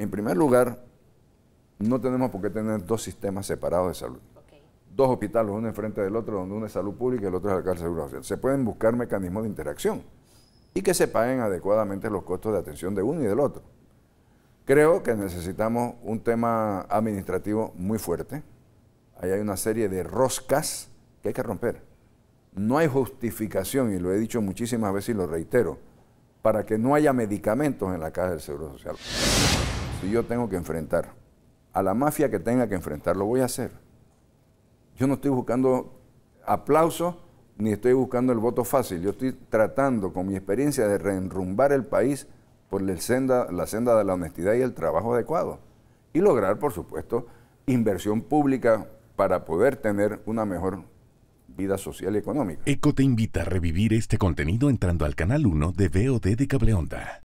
En primer lugar, no tenemos por qué tener dos sistemas separados de salud. Dos hospitales, uno enfrente del otro, donde uno es salud pública y el otro es alcalde de seguro social. Se pueden buscar mecanismos de interacción y que se paguen adecuadamente los costos de atención de uno y del otro. Creo que necesitamos un tema administrativo muy fuerte. Ahí hay una serie de roscas que hay que romper. No hay justificación, y lo he dicho muchísimas veces y lo reitero, para que no haya medicamentos en la caja del Seguro Social. Si yo tengo que enfrentar a la mafia que tenga que enfrentar, lo voy a hacer. Yo no estoy buscando aplauso, ni estoy buscando el voto fácil. Yo estoy tratando con mi experiencia de reenrumbar el país por senda, la senda de la honestidad y el trabajo adecuado. Y lograr, por supuesto, inversión pública para poder tener una mejor vida social y económica. ECO te invita a revivir este contenido entrando al canal 1 de VOD de Cableonda.